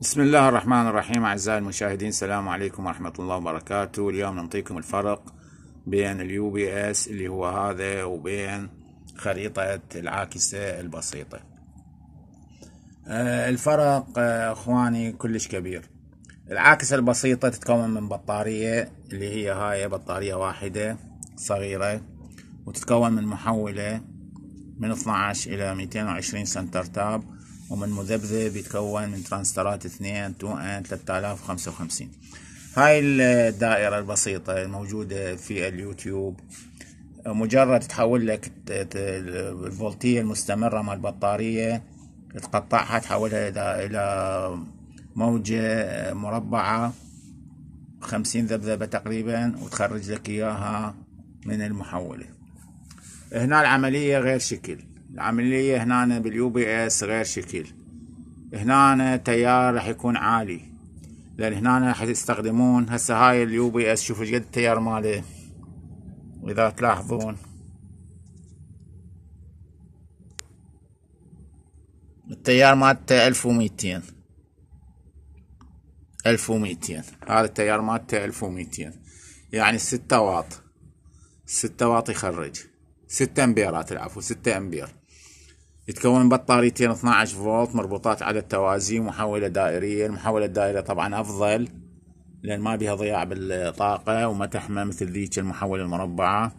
بسم الله الرحمن الرحيم أعزائي المشاهدين السلام عليكم ورحمة الله وبركاته اليوم نعطيكم الفرق بين اليو بي اس اللي هو هذا وبين خريطة العاكسة البسيطة آه، الفرق آه، اخواني كلش كبير العاكسة البسيطة تتكون من بطارية اللي هي هاي بطارية واحدة صغيرة وتتكون من محولة من 12 إلى 220 سنتر تاب ومن مذبذب يتكون من ترانسترات اثنين 2 3055 هاي الدائرة البسيطة الموجودة في اليوتيوب مجرد تحول لك الفولتية المستمرة مال البطارية تقطعها تحولها إلى إلى موجة مربعة خمسين ذبذبة تقريبا وتخرج لك إياها من المحولة هنا العملية غير شكل العملية هنا باليو بي اس غير شكل هنا تيار راح يكون عالي لان هنا راح تستخدمون هسه هاي اليو بي اس شوفوا قد التيار ماله واذا تلاحظون التيار مالته 1200 1200 هذا التيار مالته 1200 يعني 6 واط 6 واط يخرج 6 امبيرات العفو 6 امبير يتكون من بطاريتين 12 فولت مربوطات على التوازي محولة دائرية المحولة الدائرية طبعا أفضل لأن ما بيها ضياع بالطاقة وما تحمى مثل ذيك المحولة المربعة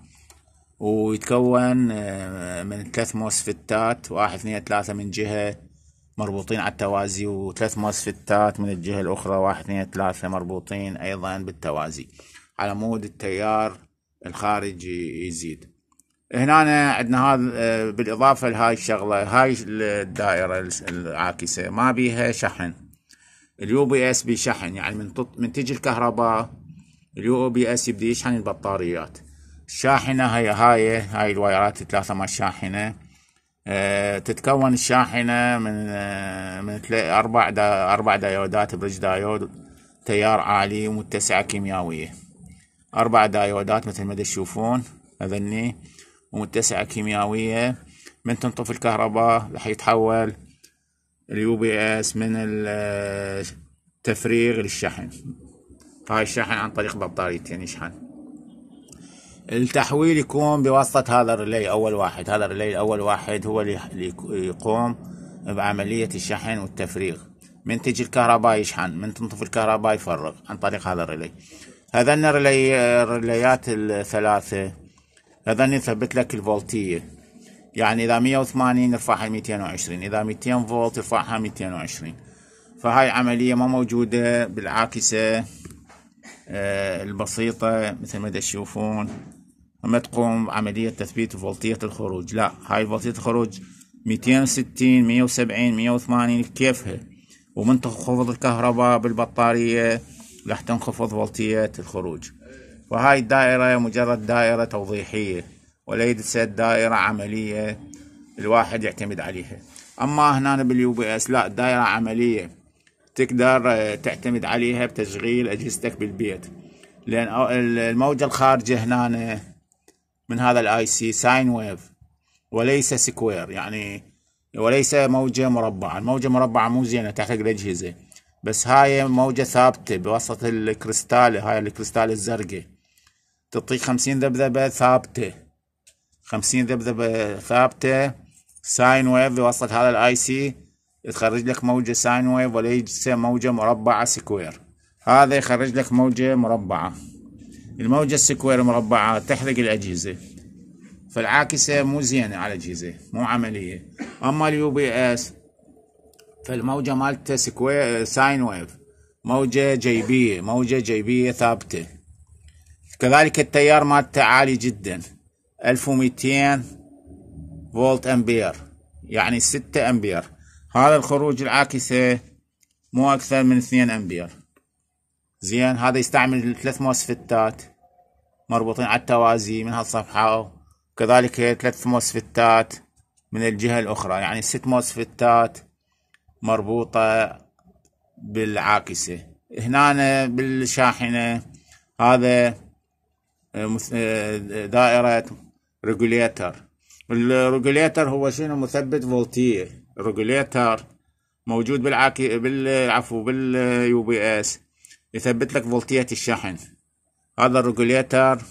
ويتكون آه، من ثلاث موسفتات واحد اثنين ثلاثة من جهة مربوطين على التوازي وثلاث موسفتات من الجهة الأخرى واحد اثنين ثلاثة مربوطين أيضا بالتوازي على مود التيار الخارجي يزيد هنا عندنا هذا آه، بالاضافه لهاي الشغله هاي الدائره العاكسه ما بيها شحن اليو بي اس بي شحن يعني من من تجي الكهرباء اليو بي اس يبدي يشحن البطاريات الشاحنه هي هاي هاي الوايرات الثلاثه مال الشاحنه أه تتكون الشاحنه من أه من اربع دا اربع دايودات برج دايود تيار عالي ومتسعه كيميائيه اربع دايودات مثل ما تشوفون هذني متسعة كيميائية من تنطف الكهرباء راح يتحول اليو بي اس من التفريغ آه، للشحن فهاي الشحن عن طريق بطاريتين يشحن التحويل يكون بواسطة هذا الريلي أول واحد هذا الريلي أول واحد هو اللي يقوم بعملية الشحن والتفريغ من تجي الكهرباء يشحن من تنطفي الكهرباء يفرغ عن طريق هذا الريلي هذا آه، الريليات الثلاثة هذا نثبت لك الفولتيه يعني اذا 180 ارفعها 220 اذا 200 فولت ارفعها 220 فهاي عمليه ما موجوده بالعاكسه آه، البسيطه مثل ما تشوفون ما تقوم عمليه تثبيت فولتيه الخروج لا هاي فولتيه الخروج 260 170 180 بكيفها ومن تنخفض الكهرباء بالبطاريه راح تنخفض فولتيه الخروج فهاي الدائرة مجرد دائرة توضيحية وليست دائرة عملية الواحد يعتمد عليها أما هنا باليو بي اس لا دائرة عملية تقدر آه، تعتمد عليها بتشغيل أجهزتك بالبيت لأن الموجة الخارجة هنا من هذا الاي سي ساين ويف وليس سكوير يعني وليس موجة مربعة الموجة مربعة مو زينة تحتاج الأجهزة بس هاي موجة ثابتة بوسط الكريستال هاي الكريستال الزرقاء تعطيك خمسين ذبذبة ثابتة خمسين ذبذبة ثابتة ساين ويف يوصل هذا الاي سي يخرج لك موجة ساين ويف وليس موجة مربعة سكوير هذا يخرج لك موجة مربعة الموجة السكوير مربعة تحرق الأجهزة فالعاكسة مو زينة على الأجهزة مو عملية أما اليو بي اس فالموجة مالته سكوير ساين ويف موجة جيبية موجة جيبية ثابتة كذلك التيار مالته عالي جدا 1200 فولت امبير يعني 6 امبير هذا الخروج العاكسة مو اكثر من 2 امبير زين هذا يستعمل ثلاث موسفتات مربوطين على التوازي من هالصفحة وكذلك ثلاث موسفتات من الجهة الاخرى يعني ست موسفتات مربوطة بالعاكسة هنا بالشاحنة هذا آه، دائرة ريجوليتر الريجوليتر هو شنو مثبت فولتية الريجوليتر موجود بالعكي بالعفو باليو بي اس يثبت لك فولتية الشحن هذا الريجوليتر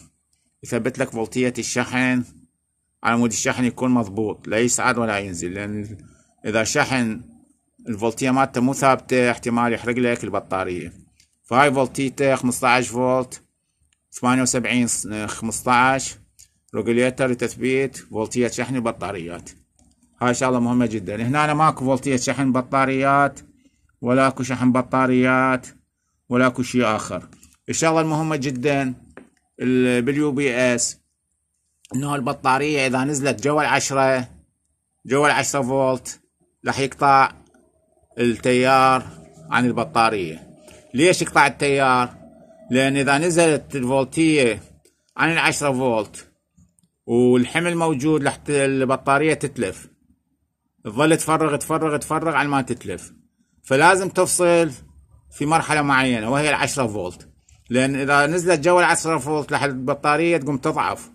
يثبت لك فولتية الشحن على مود الشحن يكون مضبوط لا يصعد ولا ينزل لأن إذا شحن الفولتية مالته مو ثابتة احتمال يحرق لك البطارية فهاي فولتيته 15 فولت 78 15 ريجوليتر لتثبيت فولتية شحن البطاريات هاي شغله شاء الله مهمة جدا هنا أنا ماكو فولتية شحن بطاريات ولا اكو شحن بطاريات ولا اكو شيء اخر الشغله المهمه جدا باليو بي اس انه البطاريه اذا نزلت جوا العشرة جوا العشرة فولت راح يقطع التيار عن البطاريه ليش يقطع التيار لان اذا نزلت الفولتيه عن العشرة فولت والحمل موجود لحتى البطاريه تتلف تظل تفرغ تفرغ تفرغ على ما تتلف فلازم تفصل في مرحله معينه وهي العشرة فولت لان اذا نزلت جو العشرة فولت لح البطاريه تقوم تضعف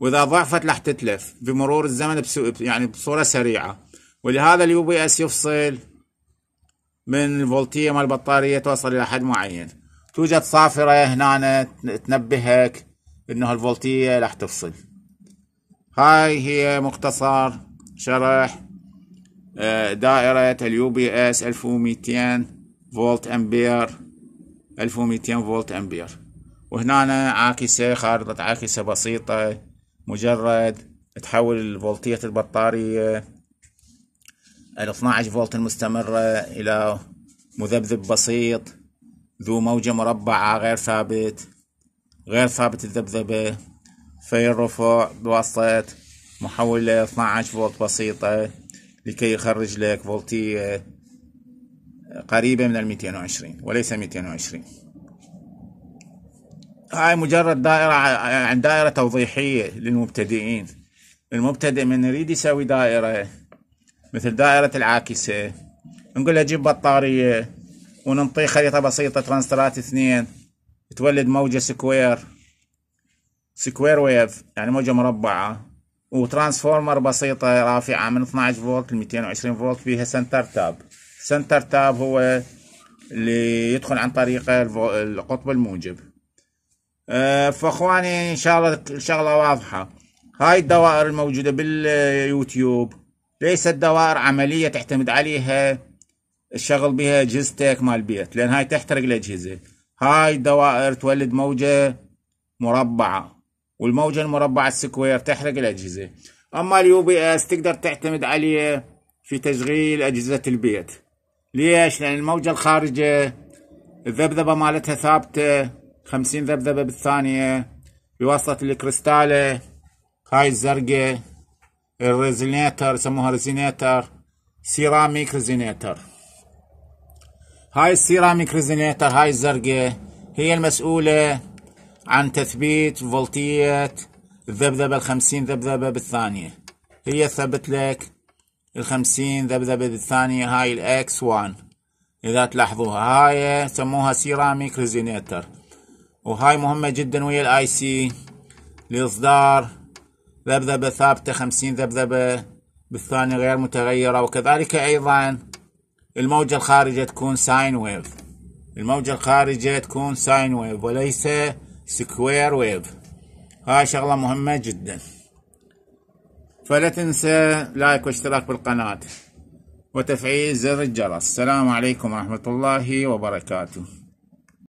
واذا ضعفت راح تتلف بمرور الزمن بسو... يعني بصوره سريعه ولهذا اليو بي اس يفصل من الفولتيه مال البطاريه توصل الى حد معين توجد صافرة هنا تنبهك انه الفولتية راح تفصل هاي هي مختصر شرح آه، دائرة اليو بي اس 1200 فولت امبير 1200 فولت امبير وهنا عاكسة خارطة عاكسة بسيطة مجرد تحول فولتية البطارية ال 12 فولت المستمرة إلى مذبذب بسيط ذو موجة مربعة غير ثابت غير ثابت الذبذبة في الرفع بواسطة محولة 12 فولت بسيطة لكي يخرج لك فولتية قريبة من ال 220 وليس 220 هاي مجرد دائرة عن يعني دائرة توضيحية للمبتدئين المبتدئ من يريد يسوي دائرة مثل دائرة العاكسة نقول له جيب بطارية وننطي خريطة بسيطة ترانسترات اثنين تولد موجة سكوير سكوير ويف يعني موجة مربعة وترانسفورمر بسيطة رافعة من 12 فولت ل 220 فولت فيها سنتر تاب سنتر تاب هو اللي يدخل عن طريقه القطب الموجب آه، فاخواني ان شاء الله الشغله واضحه هاي الدوائر الموجوده باليوتيوب ليست دوائر عمليه تعتمد عليها الشغل بها اجهزتك مال البيت لان هاي تحترق الاجهزه هاي الدوائر تولد موجه مربعه والموجه المربعه السكوير تحرق الاجهزه اما اليو بي اس تقدر تعتمد عليه في تشغيل اجهزه البيت ليش لان الموجه الخارجه الذبذبه مالتها ثابته 50 ذبذبه بالثانيه بواسطه الكريستاله هاي الزرقاء الريزينيتر يسموها ريزينيتر سيراميك ريزينيتر هاي السيراميك ريزونيتر هاي الزرقاء هي المسؤولة عن تثبيت فولتية الذبذبة الخمسين ذبذبة بالثانية هي تثبت لك الخمسين ذبذبة بالثانية هاي الاكس وان إذا تلاحظوها هاي سموها سيراميك ريزونيتر وهاي مهمة جدا ويا الاي سي لإصدار ذبذبة ثابتة خمسين ذبذبة بالثانية غير متغيرة وكذلك أيضا الموجة الخارجة تكون ساين ويف الموجة الخارجة تكون ساين ويف وليس سكوير ويف هاي شغلة مهمة جدا فلا تنسى لايك واشتراك بالقناة وتفعيل زر الجرس السلام عليكم ورحمة الله وبركاته